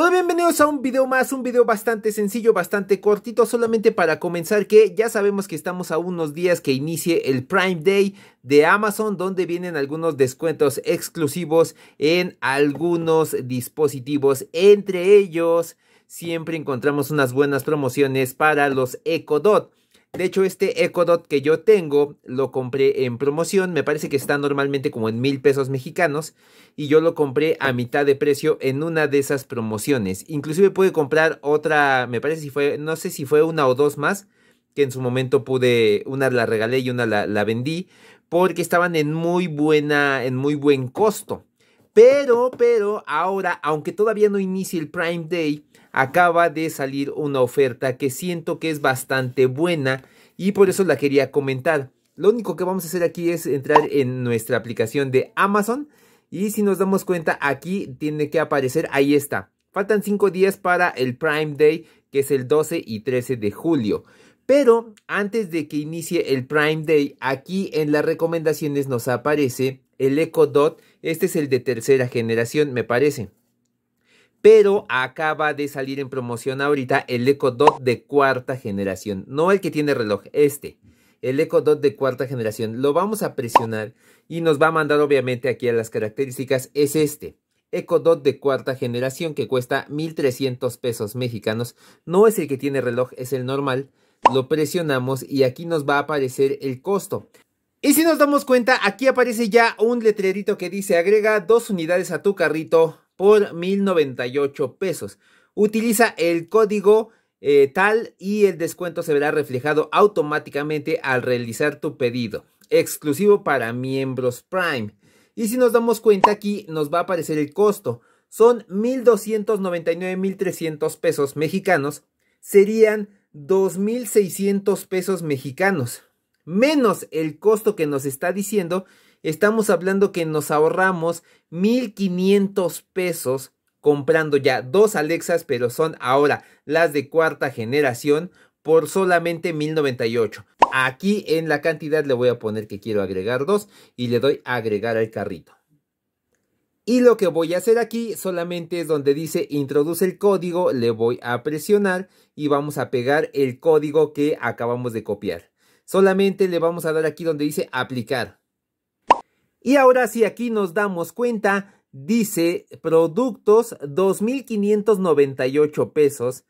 Hola, bienvenidos a un video más, un video bastante sencillo, bastante cortito, solamente para comenzar que ya sabemos que estamos a unos días que inicie el Prime Day de Amazon, donde vienen algunos descuentos exclusivos en algunos dispositivos, entre ellos siempre encontramos unas buenas promociones para los EcoDot. De hecho, este Dot que yo tengo lo compré en promoción. Me parece que está normalmente como en mil pesos mexicanos. Y yo lo compré a mitad de precio en una de esas promociones. Inclusive pude comprar otra, me parece si fue, no sé si fue una o dos más. Que en su momento pude, una la regalé y una la, la vendí. Porque estaban en muy buena, en muy buen costo. Pero, pero ahora, aunque todavía no inicie el Prime Day, acaba de salir una oferta que siento que es bastante buena y por eso la quería comentar. Lo único que vamos a hacer aquí es entrar en nuestra aplicación de Amazon y si nos damos cuenta aquí tiene que aparecer, ahí está. Faltan 5 días para el Prime Day que es el 12 y 13 de julio. Pero antes de que inicie el Prime Day, aquí en las recomendaciones nos aparece el Echo Dot, este es el de tercera generación, me parece. Pero acaba de salir en promoción ahorita el Echo Dot de cuarta generación. No el que tiene reloj, este. El Echo Dot de cuarta generación. Lo vamos a presionar y nos va a mandar obviamente aquí a las características. Es este. Echo Dot de cuarta generación que cuesta 1300 pesos mexicanos. No es el que tiene reloj, es el normal. Lo presionamos y aquí nos va a aparecer el costo. Y si nos damos cuenta, aquí aparece ya un letrerito que dice agrega dos unidades a tu carrito por 1098 pesos. Utiliza el código eh, tal y el descuento se verá reflejado automáticamente al realizar tu pedido. Exclusivo para miembros Prime. Y si nos damos cuenta aquí nos va a aparecer el costo. Son 1.299.300 pesos mexicanos. Serían 2.600 pesos mexicanos menos el costo que nos está diciendo, estamos hablando que nos ahorramos 1.500 pesos comprando ya dos Alexas, pero son ahora las de cuarta generación por solamente 1098. Aquí en la cantidad le voy a poner que quiero agregar dos y le doy agregar al carrito. Y lo que voy a hacer aquí solamente es donde dice introduce el código, le voy a presionar y vamos a pegar el código que acabamos de copiar. Solamente le vamos a dar aquí donde dice aplicar. Y ahora si aquí nos damos cuenta, dice productos 2.598 pesos.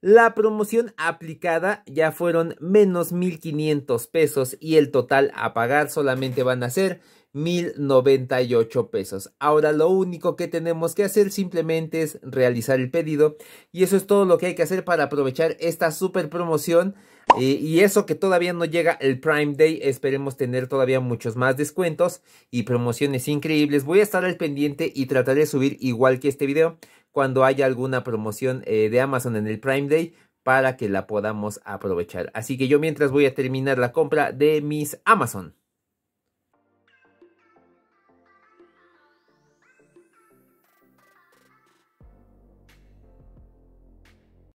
La promoción aplicada ya fueron menos 1.500 pesos y el total a pagar solamente van a ser 1.098 pesos. Ahora lo único que tenemos que hacer simplemente es realizar el pedido y eso es todo lo que hay que hacer para aprovechar esta super promoción eh, y eso que todavía no llega el Prime Day, esperemos tener todavía muchos más descuentos y promociones increíbles. Voy a estar al pendiente y trataré de subir igual que este video cuando haya alguna promoción eh, de Amazon en el Prime Day para que la podamos aprovechar. Así que yo mientras voy a terminar la compra de mis Amazon.